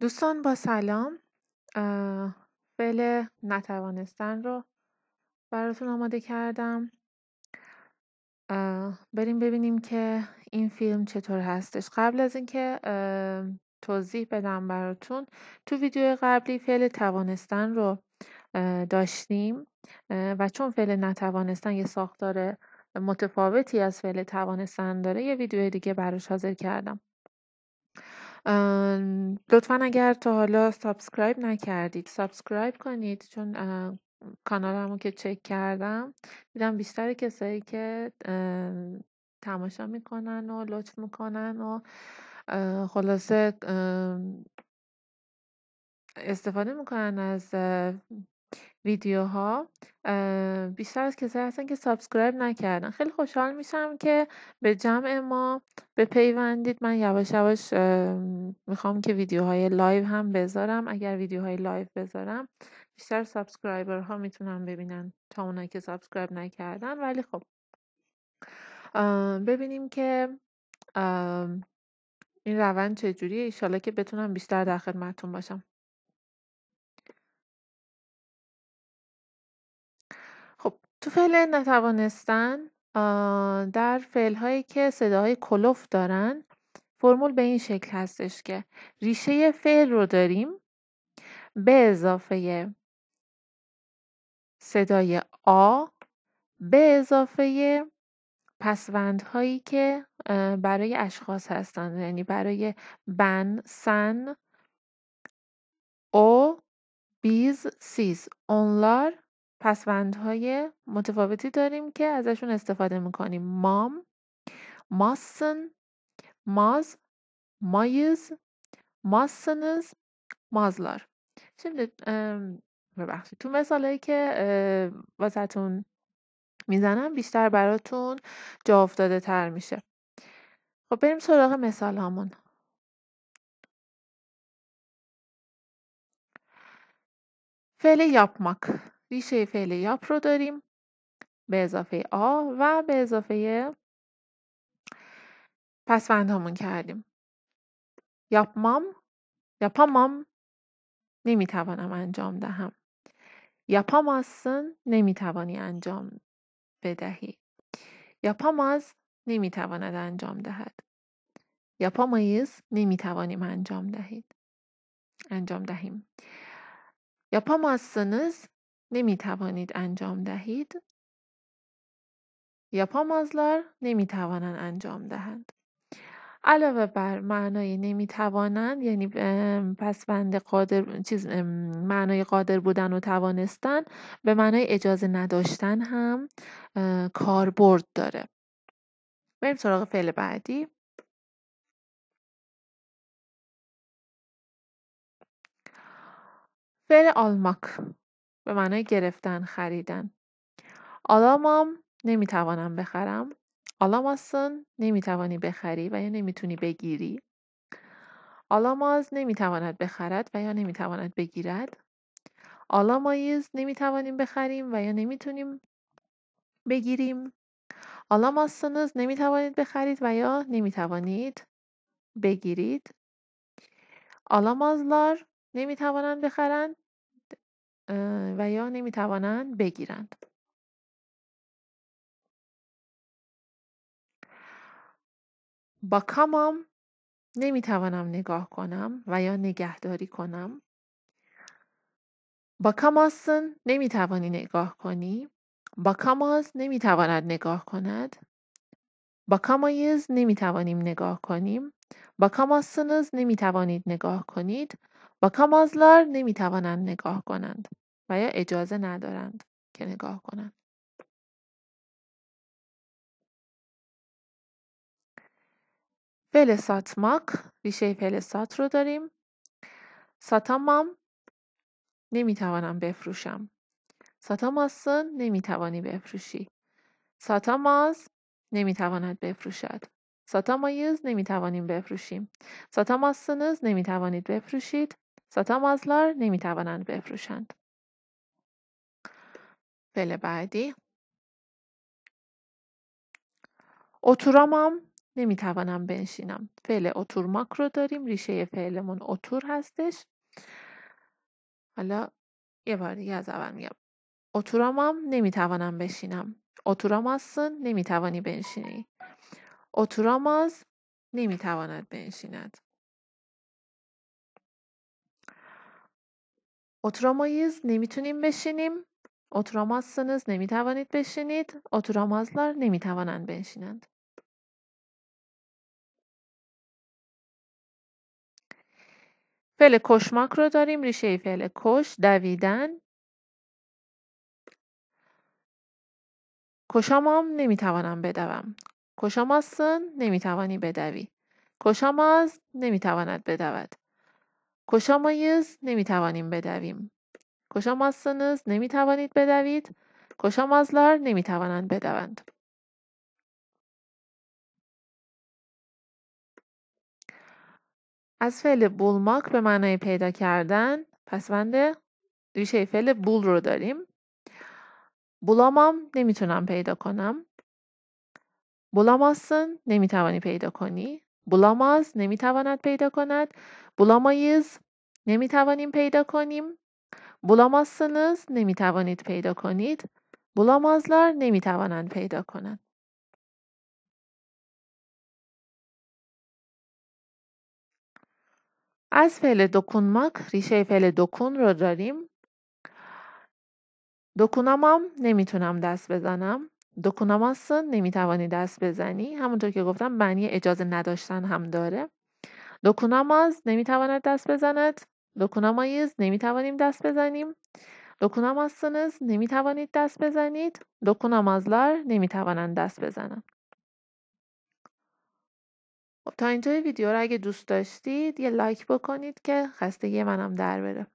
دوستان با سلام فعل نتوانستن رو براتون آماده کردم بریم ببینیم که این فیلم چطور هستش قبل از اینکه توضیح بدم براتون تو ویدیو قبلی فعل توانستن رو داشتیم و چون فعل نتوانستن یه ساختار متفاوتی از فعل توانستن داره یه ویدیو دیگه براش حاضر کردم لطفا اگر تا حالا سابسکرایب نکردید سابسکرایب کنید چون کانالمو که چک کردم دیدم بیشتر کسایی که تماشا میکنن و لطف میکنن و خلاصه استفاده میکنن از ویدیوها بیشتر از کسایی هستن که سابسکرایب نکردن خیلی خوشحال میشم که به جمع ما بپیوندید من یواش یواش میخوام که ویدیوهای لایو هم بذارم اگر ویدیوهای لایو بذارم بیشتر سابسکرایبر ها میتونن ببینن تا اونایی که سابسکرایب نکردن ولی خب ببینیم که این روند چجوریه ایشالا که بتونم بیشتر در خدمتتون باشم تو فعل نتوانستن در فعل هایی که صداهای کلف دارن فرمول به این شکل هستش که ریشه فعل رو داریم به اضافه صدای آ به اضافه هایی که برای اشخاص هستند یعنی برای بن سن او بیز سیز اونلار پسوندهای متفاوتی داریم که ازشون استفاده میکنیم مام ماسن ماز مایز ماسنز مازلار ببخشید تو هایی که واسهتون میزنم بیشتر براتون جا افتاده تر میشه خب بریم سراغ مثال همون فعل یاپماک ریشه فعل یاپ رو داریم به اضافه آ و به اضافه پسوند همون کردیم یاپ مام یاپا مام نمیتوانم انجام دهم یاپاماسن نمیتوانی انجام بدهی یاپاماز نمیتواند انجام دهد یاپاماییز نمیتوانیم انجام دهید انجام دهیم ماسنز نمی توانید انجام دهید یا پامازلار نمی توانند انجام دهند علاوه بر معنای نمی توانند یعنی پس بند قادر چیز معنای قادر بودن و توانستن به معنای اجازه نداشتن هم کاربرد داره بریم سراغ فعل بعدی فعل آلماک به معنای گرفتن خریدن آلامام نمیتوانم بخرم نمی نمیتوانی بخری و یا نمیتونی بگیری آلاماز نمیتواند بخرد و یا نمیتواند بگیرد آلامایز نمیتوانیم بخریم و یا نمیتونیم بگیریم نمی نمیتوانید بخرید و یا نمیتوانید بگیرید آلامازلار نمیتوانند بخرند و یا نمیتوانند بگیرند با کامام نمیتوانم نگاه کنم و یا نگهداری کنم با کاماسن نمیتوانی نگاه کنی با کاماز نمیتواند نگاه کند با کامایز نمیتوانیم نگاه کنیم با کاماسنز نمیتوانید نگاه کنید و کامازلار نمیتوانند نگاه کنند و یا اجازه ندارند که نگاه کنند. فعل ساتماک ریشه فعل سات رو داریم. ساتامام نمیتوانم بفروشم. ساتاماسن نمیتوانی بفروشی. ساتاماز نمیتواند بفروشد. ساتامایز نمیتوانیم بفروشیم. ساتاماسنز نمیتوانید بفروشید. ساتا مازلار نمی توانند بفروشند. فعل بله، بعدی اتورامم نمی توانم بنشینم. فعل اتورماک رو داریم. ریشه فعلمون اتور هستش. حالا یه بار دیگه از اول میگم. اتورامم نمی توانم بشینم. هستن نمی توانی بنشینی. هست نمی تواند بنشیند. Oturamayız, نمیتونیم بشینیم. اترامازsınız, نمیتوانید بشینید. نمی نمیتوانند بنشینند. فعل کشماک رو داریم ریشه فعل کش دویدن کشامام نمیتوانم بدوم کشاماسن نمیتوانی بدوی کشاماز نمیتواند بدود کشامایز نمیتوانیم بدویم کشاماسنز نمیتوانید بدوید کشامازلار نمیتوانند بدوند از فعل بولماک به معنای پیدا کردن پس بنده ریشه فعل بول رو داریم بولامام نمیتونم پیدا کنم بولاماسن نمیتوانی پیدا کنی بولاماز نمیتواند پیدا کند نمی نمیتوانیم پیدا کنیم. نمی نمیتوانید پیدا کنید. نمی نمیتوانند پیدا کنند. از فعل دکونماک ریشه فعل دکون رو داریم دکونمم نمیتونم دست بزنم دکونماسن نمیتوانی دست بزنی همونطور که گفتم معنی اجازه نداشتن هم داره نمی نمیتواند دست بزند نمی نمیتوانیم دست بزنیم نمی نمیتوانید دست بزنید نمی نمیتوانند دست بزنند خب، تا اینجای ویدیو رو اگه دوست داشتید یه لایک بکنید که خستگی منم در بره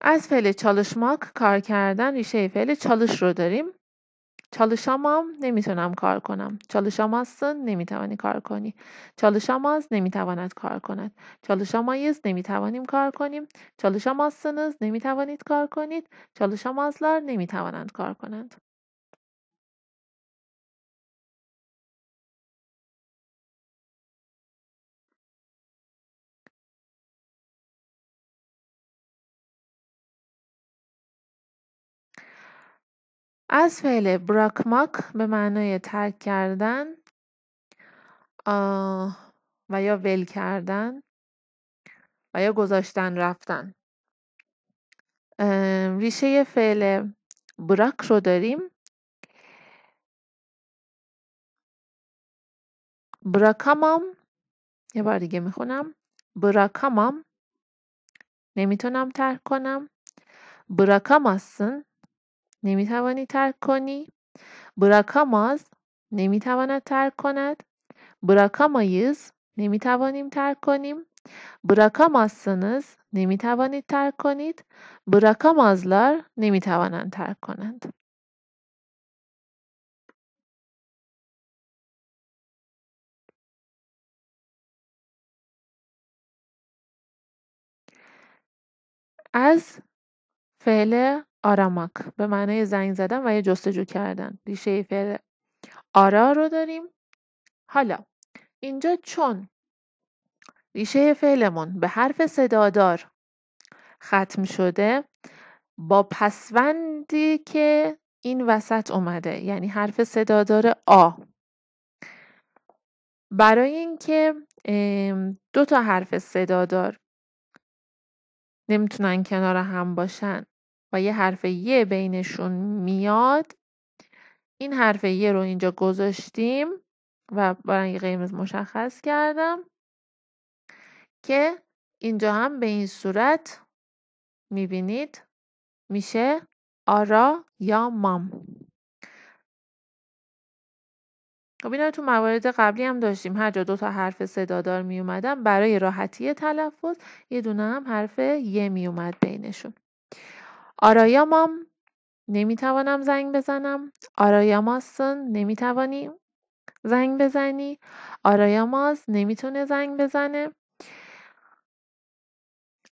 از فعل چالشماک کار کردن ریشه فعل چالش رو داریم هم نمیتونم کار کنم هستن نمیتوانی کار کنی هست نمیتواند کار کند چالوشامایز نمیتوانیم کار کنیم چالوشاماسنز نمیتوانید کار کنید چالوشامازلار نمیتوانند کار کنند از فعل براکماک به معنای ترک کردن و یا ول کردن و یا گذاشتن رفتن ریشه فعل براک رو داریم براکامام یه بار دیگه میخونم براکامام نمیتونم ترک کنم براکاماسن نمیتوانی ترک کنی براکاماز نمیتواند ترک کند براکامایز نمیتوانیم ترک کنیم نمی نمیتوانید ترک کنید براکامازلار نمیتوانند ترک کنند از فعل آرامک به معنای زنگ زدن و یا جستجو کردن ریشه فعل آرا رو داریم حالا اینجا چون ریشه فعلمون به حرف صدادار ختم شده با پسوندی که این وسط اومده یعنی حرف صدادار آ برای اینکه دو تا حرف صدادار نمیتونن کنار هم باشن و یه حرف یه بینشون میاد این حرف یه رو اینجا گذاشتیم و با رنگ قرمز مشخص کردم که اینجا هم به این صورت میبینید میشه آرا یا مام خب اینا تو موارد قبلی هم داشتیم هر جا دو تا حرف صدادار می اومدن برای راحتی تلفظ یه دونه هم حرف یه می اومد بینشون آرایامام نمیتوانم زنگ بزنم آرایاماسن نمیتوانی زنگ بزنی آرایاماز نمیتونه زنگ بزنه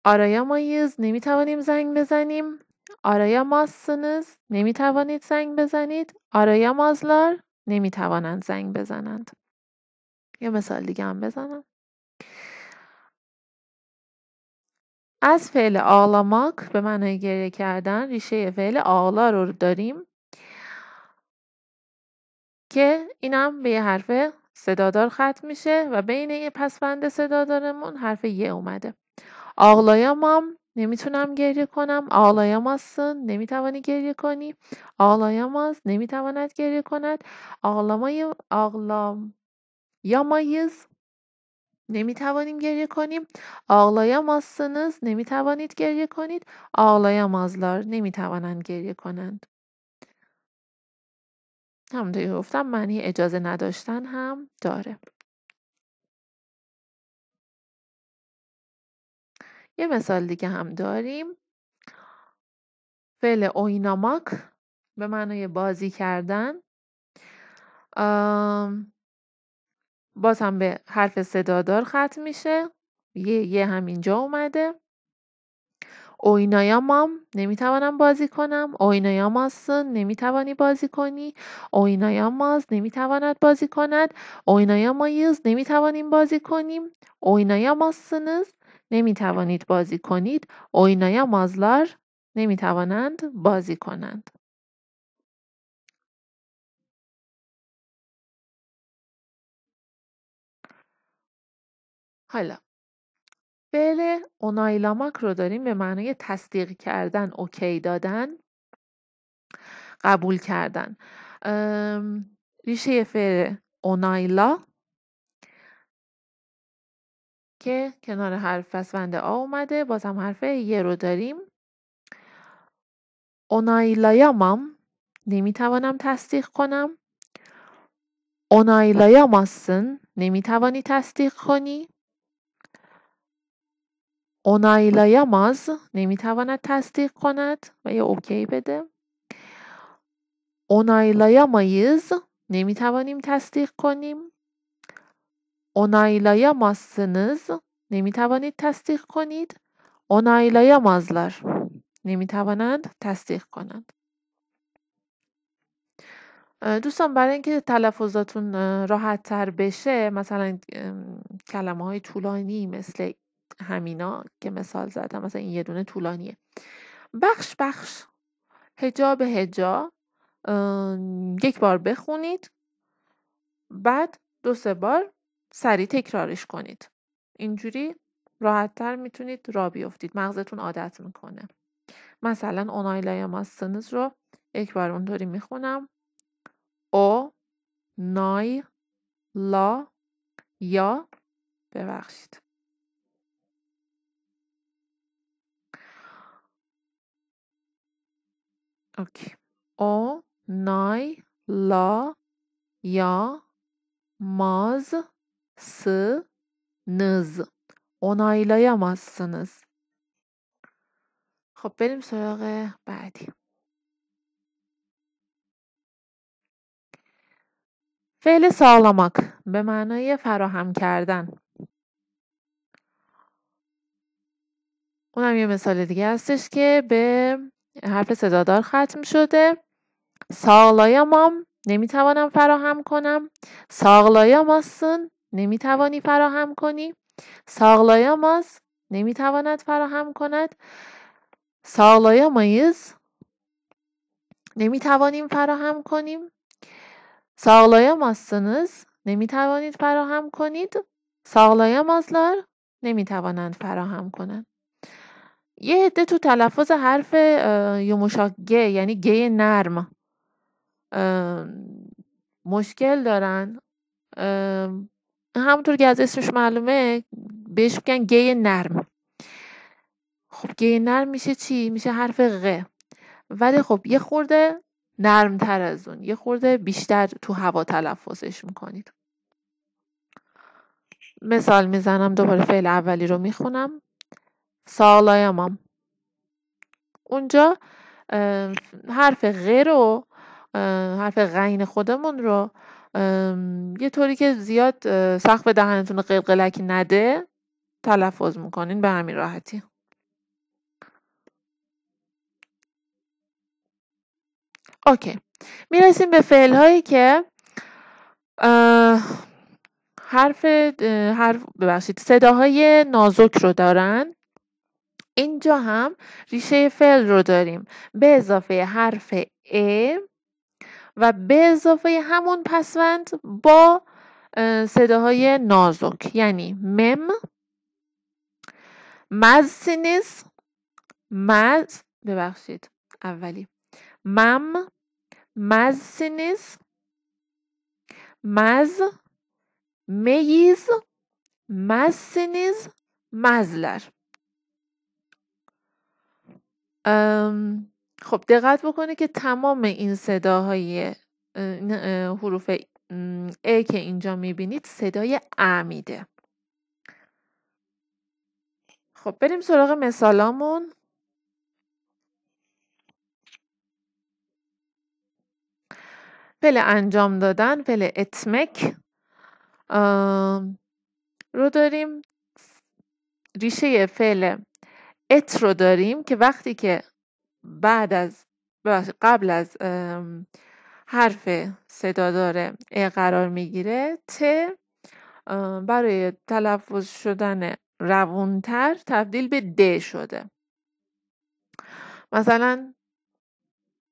نمی نمیتوانیم زنگ بزنیم نمی نمیتوانید زنگ بزنید آرایامازلار نمیتوانند زنگ بزنند یه مثال دیگه هم بزنم از فعل آلاماک به معنای گریه کردن ریشه فعل آلا رو داریم که اینم به یه حرف صدادار ختم میشه و بین یه پسفند صدادارمون حرف یه اومده آغلایامام نمیتونم گریه کنم آقلایاماسن نمیتوانی گریه کنی آقلایاماز نمیتواند گریه کند آقلامای یا مایز؟ نمی توانیم گریه کنیم آقلایام ماستنز نمی توانید گریه کنید آقلایام مازلار نمی توانند گریه کنند همونطوری گفتم معنی اجازه نداشتن هم داره یه مثال دیگه هم داریم فعل اویناماک به معنای بازی کردن باز هم به حرف صدادار ختم میشه یه یه همینجا اینجا اومده اوینایا مام نمیتوانم بازی کنم اوینایا ماس نمیتوانی بازی کنی اوینایا ماز نمیتواند بازی کند اوینایا مایز نمیتوانیم بازی کنیم اوینایا ماسنز نمیتوانید بازی کنید اوینایا مازلار نمیتوانند بازی کنند حالا فعل اونایلاماک رو داریم به معنای تصدیق کردن اوکی دادن قبول کردن ریشه فعل اونایلا که کنار حرف پسوند آ اومده باز حرف یه رو داریم اونایلایامام نمیتوانم تصدیق کنم اونایلایاماسن نمیتوانی تصدیق کنی اونایلایاماز نمیتواند تصدیق کند و یا اوکی بده اونایلایامایز نمیتوانیم تصدیق کنیم اونایلایامازسنز نمیتوانید تصدیق کنید اونایلایامازلر نمیتوانند تصدیق کنند دوستان برای اینکه تلفظاتون راحت تر بشه مثلا کلمه های طولانی مثل همینا که مثال زدم مثلا این یه دونه طولانیه بخش بخش هجا به هجا یک بار بخونید بعد دو سه بار سریع تکرارش کنید اینجوری راحتتر میتونید را بیفتید مغزتون عادت میکنه مثلا یا ماستنز رو یک بار اونطوری میخونم او نای لا یا ببخشید Ok. یا la, نز. maz, یا nız. نز. خب بریم سراغ بعدی فعل سالماک به معنای فراهم کردن اونم یه مثال دیگه هستش که به حرف صدادار ختم شده نمی نمیتوانم فراهم کنم نمی نمیتوانی فراهم کنی نمی نمیتواند فراهم کند نمی نمیتوانیم فراهم کنیم نمی نمیتوانید فراهم کنید نمی نمیتوانند فراهم کنند یه عده تو تلفظ حرف یوموشاگه یعنی گه نرم مشکل دارن همونطور که از اسمش معلومه بهش میگن گه نرم خب گه نرم میشه چی؟ میشه حرف غه. ولی خب یه خورده نرم تر از اون یه خورده بیشتر تو هوا تلفظش میکنید مثال میزنم دوباره فعل اولی رو میخونم sağlayamam. اونجا حرف غ رو حرف غین خودمون رو یه طوری که زیاد به دهنتون قلقلک قلقلکی نده تلفظ میکنین به همین راحتی اوکی میرسیم به فعل هایی که حرف حرف ببخشید صداهای نازک رو دارن اینجا هم ریشه فعل رو داریم به اضافه حرف ا و به اضافه همون پسوند با صداهای نازک یعنی مم مزسینیز مز ببخشید اولی مم مزسینیز مز میز سینیز مزلر خب دقت بکنه که تمام این صداهای حروف ای که اینجا میبینید صدای امیده خب بریم سراغ مثالامون فعل انجام دادن فعل اتمک رو داریم ریشه فعل ات رو داریم که وقتی که بعد از قبل از حرف صدادار ا قرار میگیره ت برای تلفظ شدن روونتر تبدیل به د شده مثلا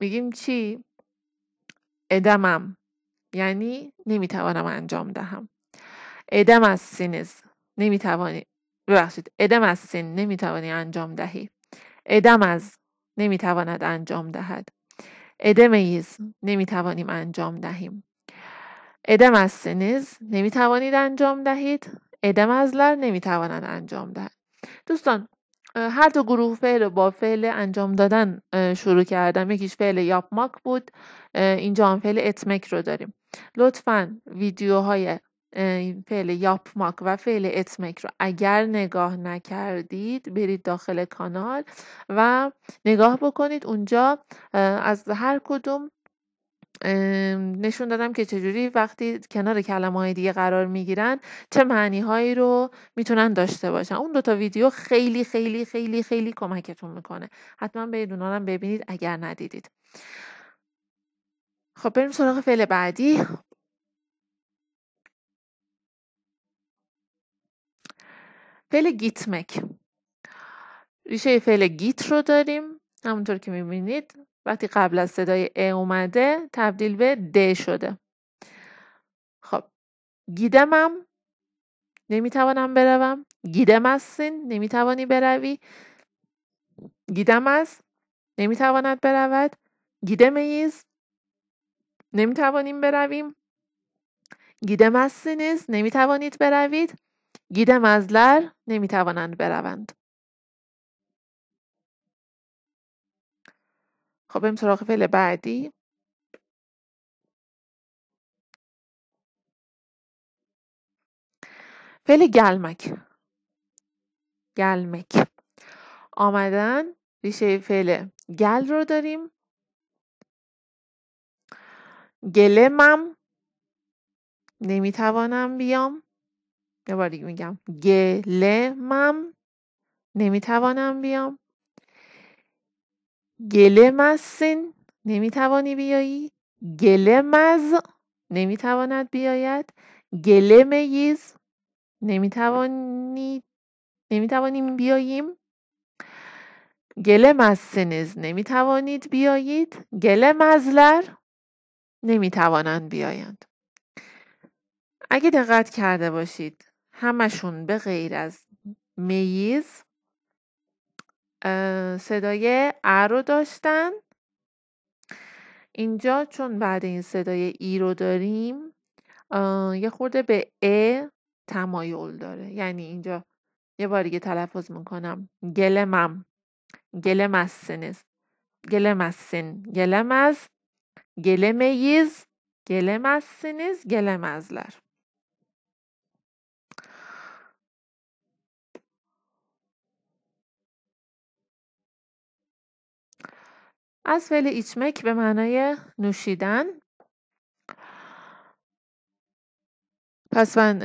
میگیم چی ادمم یعنی نمیتوانم انجام دهم ادم از سینز نمیتوانی ببخشید ادم از سین نمیتوانی انجام دهی ادم از نمیتواند انجام دهد ادم ایز نمیتوانیم انجام دهیم ادم از سنیز نمیتوانید انجام دهید ادم از لر توانند انجام دهد دوستان هر دو گروه فعل با فعل انجام دادن شروع کردم یکیش فعل یاپماک بود اینجا هم فعل اتمک رو داریم لطفا ویدیوهای فعل یاپماک و فعل اتمک رو اگر نگاه نکردید برید داخل کانال و نگاه بکنید اونجا از هر کدوم نشون دادم که چجوری وقتی کنار کلمه های دیگه قرار میگیرن چه معنی هایی رو میتونن داشته باشن اون دوتا ویدیو خیلی خیلی خیلی خیلی کمکتون میکنه حتما برید اونا ببینید اگر ندیدید خب بریم سراغ فعل بعدی فعل مک ریشه فعل گیت رو داریم همونطور که میبینید وقتی قبل از صدای ا اومده تبدیل به د شده خب گیدمم نمیتوانم بروم گیدم هستین نمیتوانی بروی گیدم است نمیتواند برود گیدم ایز نمیتوانیم برویم گیدم هستینیز نمیتوانید بروید گیده مزلر توانند بروند خب بریم سراغ فعل بعدی فعل گلمک گلمک آمدن ریشه فعل گل رو داریم گلمم نمیتوانم بیام یه بار دیگه میگم گلمم نمیتوانم بیام گلم مسین نمیتوانی بیایی گلمز نمیتواند بیاید گلمیز یز نمی نمیتوانیم بیاییم گلم از نمی نمیتوانید بیایید گلم نمی نمیتوانند بیایند اگه دقت کرده باشید همشون به غیر از میز صدای ا رو داشتن اینجا چون بعد این صدای ای رو داریم یه خورده به ا تمایل داره یعنی اینجا یه بار دیگه تلفظ میکنم گلمم گلم از گلمز گلم از سن گلم از فعل ایچمک به معنای نوشیدن پس من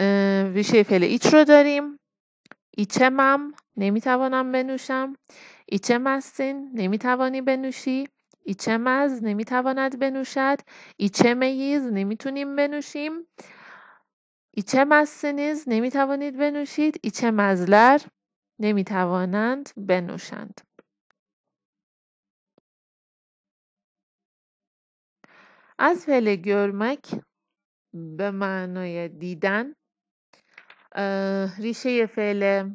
ویشه فعل ایچ رو داریم ایچمم نمیتوانم بنوشم ایچم هستین نمیتوانی بنوشی ایچم از نمیتواند بنوشد ایچم ایز نمیتونیم بنوشیم ایچم از نیز نمیتوانید بنوشید ایچم ازلر نمیتوانند بنوشند از فعل گرمک به معنای دیدن ریشه فعل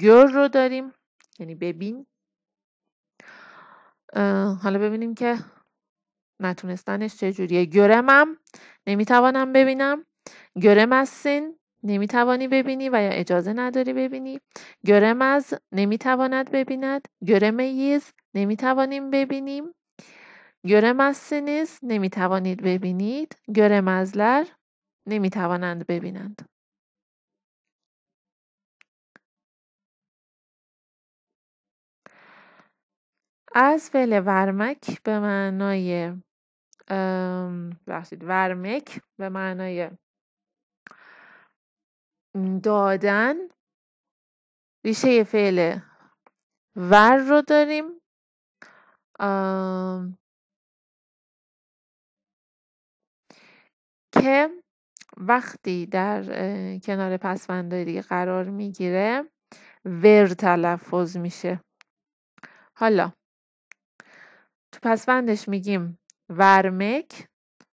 گر رو داریم یعنی ببین حالا ببینیم که نتونستنش چجوریه گرمم نمیتوانم ببینم گرم از سین نمیتوانی ببینی و یا اجازه نداری ببینی گرم از نمیتواند ببیند گرم یز نمیتوانیم ببینیم گرمستی نمی توانید ببینید نمی توانند ببینند از فعل ورمک به معنای بخشید ورمک به معنای دادن ریشه فعل ور رو داریم که وقتی در کنار پسفنداری قرار میگیره ور تلفظ میشه حالا تو پسفندش میگیم ورمک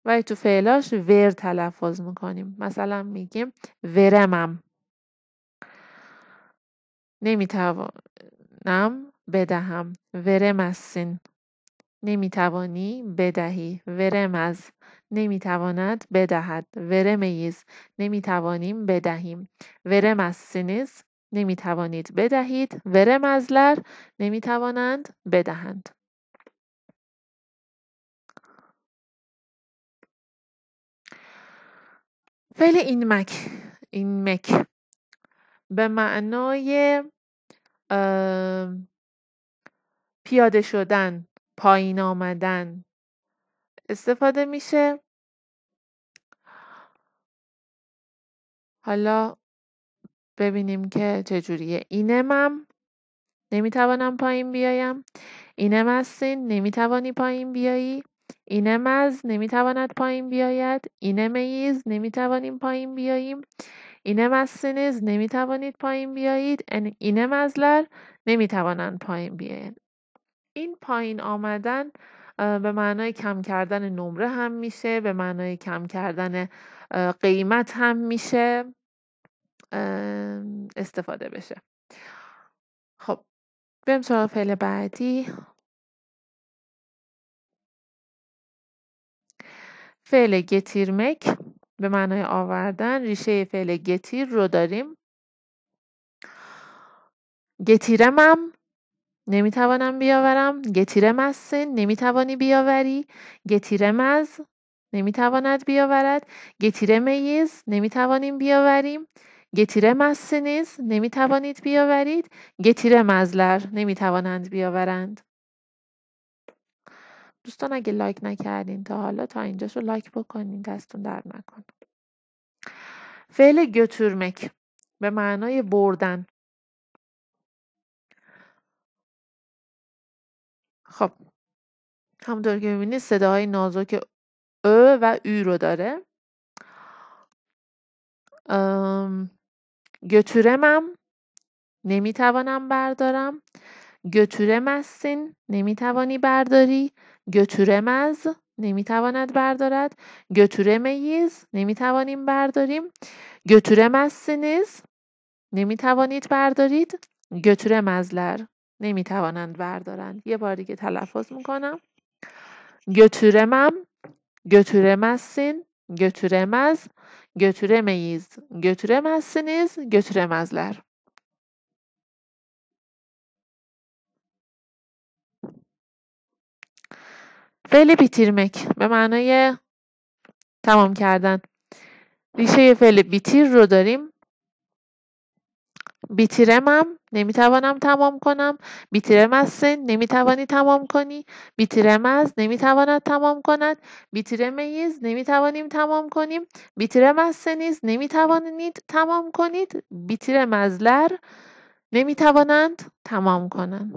و تو فعلاش ور تلفظ میکنیم مثلا میگیم ورمم نمیتوانم بدهم ورم نمیتوانی بدهی ورم از نمیتواند بدهد ورمیز نمی نمیتوانیم بدهیم ورم از سینیز نمیتوانید بدهید ورم از لر نمیتوانند بدهند فعل این مک این مک به معنای پیاده شدن پایین آمدن استفاده میشه حالا ببینیم که چجوریه اینمم نمیتوانم پایین بیایم اینم از نمیتوانی پایین بیایی اینم از نمیتواند پایین بیاید اینم ایز نمیتوانیم پایین بیاییم اینم از سینیز نمیتوانید پایین بیایید اینم از لر نمیتوانند پایین بیاین این پایین آمدن به معنای کم کردن نمره هم میشه به معنای کم کردن قیمت هم میشه استفاده بشه خب بریم سراغ فعل بعدی فعل گتیر مک به معنای آوردن ریشه فعل گتیر رو داریم گتیرمم نمیتوانم بیاورم گتیرم از نمیتوانی بیاوری گتیره مز نمیتواند بیاورد گتیره میز نمیتوانیم بیاوریم گتیره مسنیز نمیتوانید بیاورید گتیرم مزلر نمیتوانند بیاورند دوستان اگه لایک نکردین تا حالا تا اینجا رو لایک بکنین دستون در نکن فعل گتورمک به معنای بردن خب همونطور که میبینید صداهای نازک او و او رو داره گتورمم نمیتوانم بردارم گتورم هستین نمیتوانی برداری گتورم از نمیتواند بردارد گتورم ایز نمیتوانیم برداریم گتورم استینیز نمیتوانید بردارید گتورم نمیتوانند بردارند یه بار دیگه تلفظ میکنم گتورمم götüremezsin گتورمز گتورمیز götüremezsiniz گتورمزلر فعل بیتیرمک به معنای تمام کردن ریشه فعل بیتیر رو داریم بیتیرمم نمیتوانم تمام کنم بیترم از سن نمیتوانی تمام کنی بیترم از نمیتواند تمام کند بیترم ایز نمیتوانیم تمام کنیم بیترم از سنیز نمیتوانید تمام کنید بیترم از لر نمیتوانند تمام کنند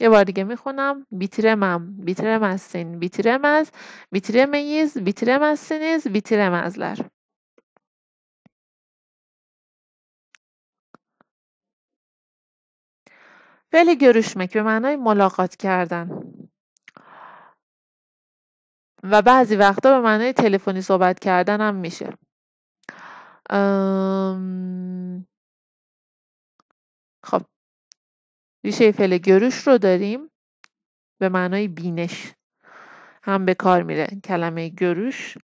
یه بار دیگه میخونم هم بیترم از سن بیترم از بیترم ایز بیترم از سنیز بیترم از فعل گروشمک به معنای ملاقات کردن و بعضی وقتا به معنای تلفنی صحبت کردن هم میشه خب ریشه فعل گروش رو داریم به معنای بینش هم به کار میره کلمه گروش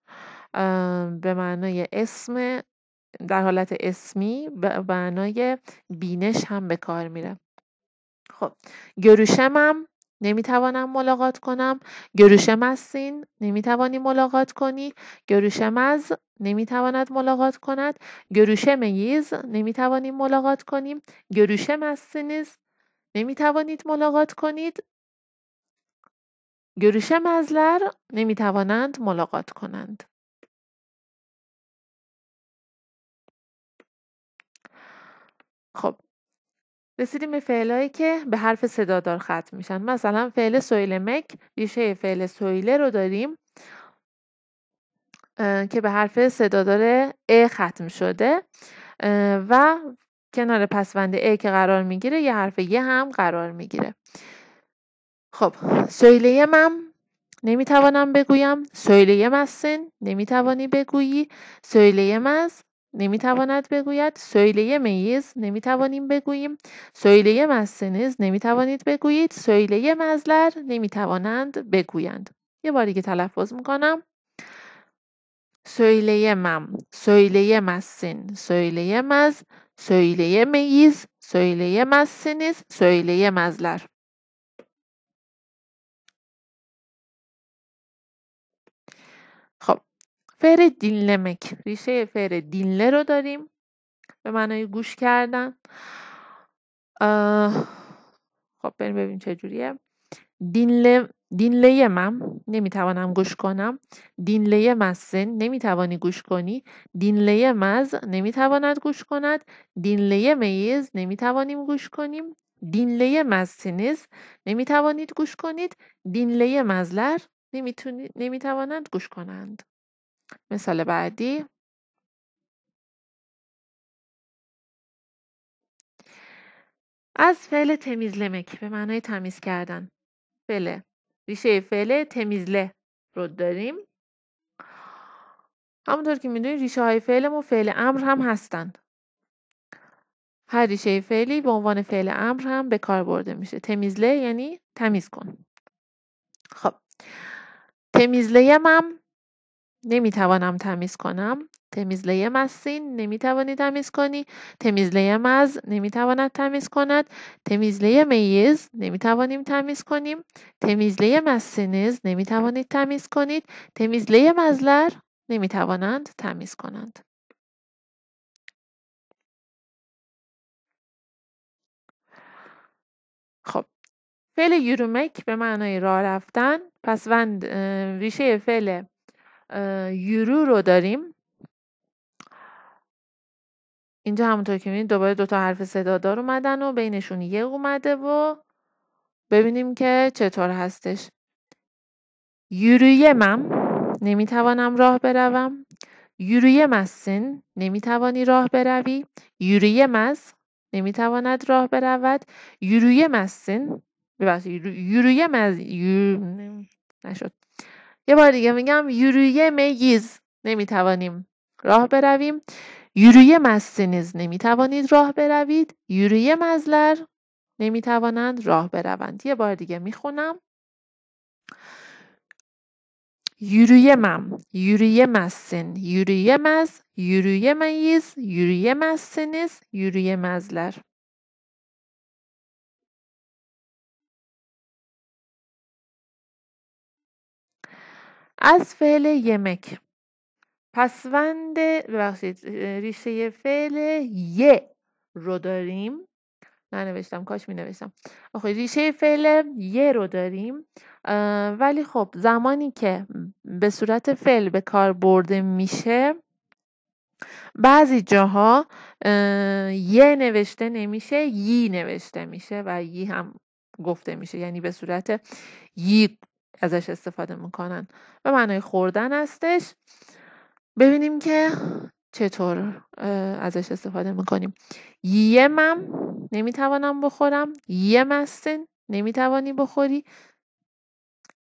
به معنای اسم در حالت اسمی به معنای بینش هم به کار میره خب گروشمم نمیتوانم ملاقات کنم گروشم از نمیتوانی ملاقات کنی گروشم از نمیتواند ملاقات کند گروشم ییز نمیتوانیم ملاقات کنیم گروشم از نمیتوانید ملاقات کنید گروشم ازلر نمیتوانند ملاقات کنند خب رسیدیم به که به حرف صدادار ختم میشن مثلا فعل سویل مک ریشه فعل سویله رو داریم که به حرف صدادار ا ختم شده و کنار پسوند ا که قرار میگیره یه حرف یه هم قرار میگیره خب سویله مم نمیتوانم بگویم سویله مستین نمیتوانی بگویی سویله مز نمیتواند بگوید سویله میز نمیتوانیم بگوییم سویله مسنز نمیتوانید بگویید سویله مزلر نمیتوانند بگویند یه بار که تلفظ میکنم سویله مم سویله مسن سویله مز سویله میز سویله مسنز سویله مزلر فعل دینلمک ریشه فعل دینله رو داریم به معنای گوش کردن خب بریم ببینیم چجوریه دینله دینله من نمیتوانم گوش کنم دینله مسن نمیتوانی گوش کنی دینله مز نمیتواند گوش کند دینله میز نمیتوانیم گوش کنیم دینله مزسنز نمیتوانید گوش کنید دینله مزلر نمیتوانند گوش کنند مثال بعدی از فعل تمیزلمک به معنای تمیز کردن فعل ریشه فعل تمیزله رو داریم همونطور که میدونید ریشه های فعل و فعل امر هم هستند هر ریشه فعلی به عنوان فعل امر هم به کار برده میشه تمیزله یعنی تمیز کن خب تمیزله هم نمیتوانم تمیز کنم تمیزله مسین نمیتوانی تمیز کنی تمیزله مز نمیتواند تمیز کند تمیزله میز نمیتوانیم تمیز کنیم تمیزله مسینز نمیتوانید تمیز کنید تمیزله مزلر نمیتوانند تمیز کنند خب فعل یورومک به معنای راه رفتن پس وند ریشه فعل یورو رو داریم اینجا همونطور که میبینید دوباره دوتا حرف صدادار اومدن و بینشون یه اومده و ببینیم که چطور هستش یورویم نمیتوانم راه بروم یورویم مسین نمیتوانی راه بروی یورویم از نمیتواند راه برود یورویم مسین نشد یه بار دیگه میگم یورویه میگیز نمیتوانیم راه برویم یورویه مستینیز نمیتوانید راه بروید یورویه مزلر نمیتوانند راه بروند یه بار دیگه میخونم مم، مز، یوریه مییز یوریه yürüyemeyiz, یوریه مزلر. از فعل یمک پسوند ببخشید ریشه فعل یه رو داریم نوشتم کاش می نوشتم آخه ریشه فعل یه رو داریم ولی خب زمانی که به صورت فعل به کار برده میشه بعضی جاها یه نوشته نمیشه یی نوشته میشه و یی هم گفته میشه یعنی به صورت یی ازش استفاده میکنن به معنای خوردن هستش ببینیم که چطور ازش استفاده میکنیم یمم نمیتوانم بخورم مستن نمیتوانی بخوری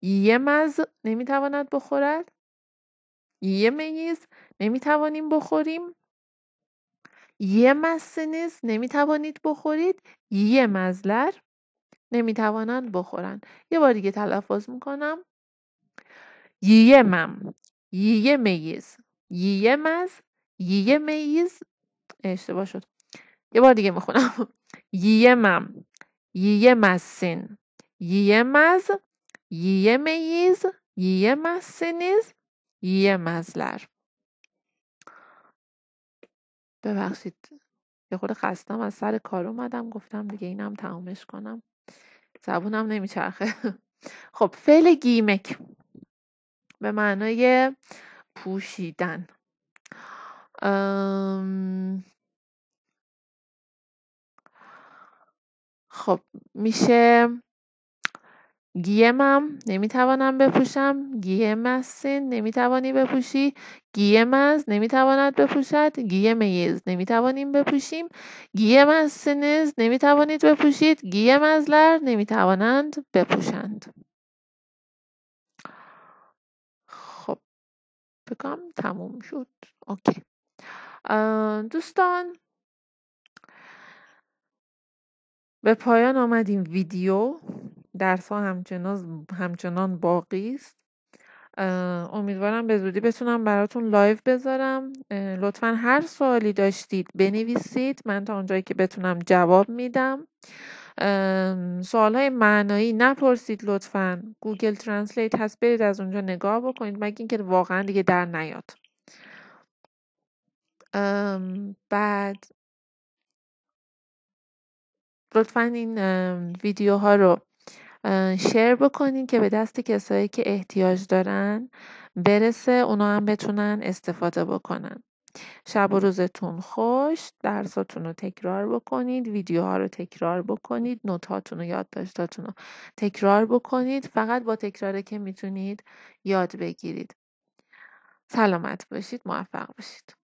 یه یمز نمیتواند بخورد نمی نمیتوانیم بخوریم یه نمی نمیتوانید بخورید یه مزلر. نمیتوانند بخورند یه بار دیگه تلفظ میکنم یه مز، یه میز اشتباه شد یه بار دیگه میخونم یه میز یه مسینیز یه مزلر ببخشید یه خود خستم از سر کار اومدم گفتم دیگه اینم تمامش کنم زبونم نمیچرخه خب فعل گیمک به معنای پوشیدن ام... خب میشه گیمم نمیتوانم بپوشم گیم مسین نمیتوانی بپوشی گیم از نمیتواند بپوشد گیم یز نمیتوانیم بپوشیم گیم از نمیتوانید بپوشید گیم از لر نمیتوانند بپوشند خب بگم تموم شد اوکی دوستان به پایان آمدیم ویدیو درس ها همچنان, همچنان باقی است امیدوارم به زودی بتونم براتون لایو بذارم لطفا هر سوالی داشتید بنویسید من تا اونجایی که بتونم جواب میدم سوال های معنایی نپرسید لطفا گوگل ترنسلیت هست برید از اونجا نگاه بکنید مگه اینکه واقعا دیگه در نیاد بعد لطفا این ویدیوها رو شیر بکنین که به دست کسایی که احتیاج دارن برسه اونا هم بتونن استفاده بکنن شب و روزتون خوش درساتون رو تکرار بکنید ویدیوها رو تکرار بکنید نوتاتون و داشتاتون رو تکرار بکنید فقط با تکراره که میتونید یاد بگیرید سلامت باشید موفق باشید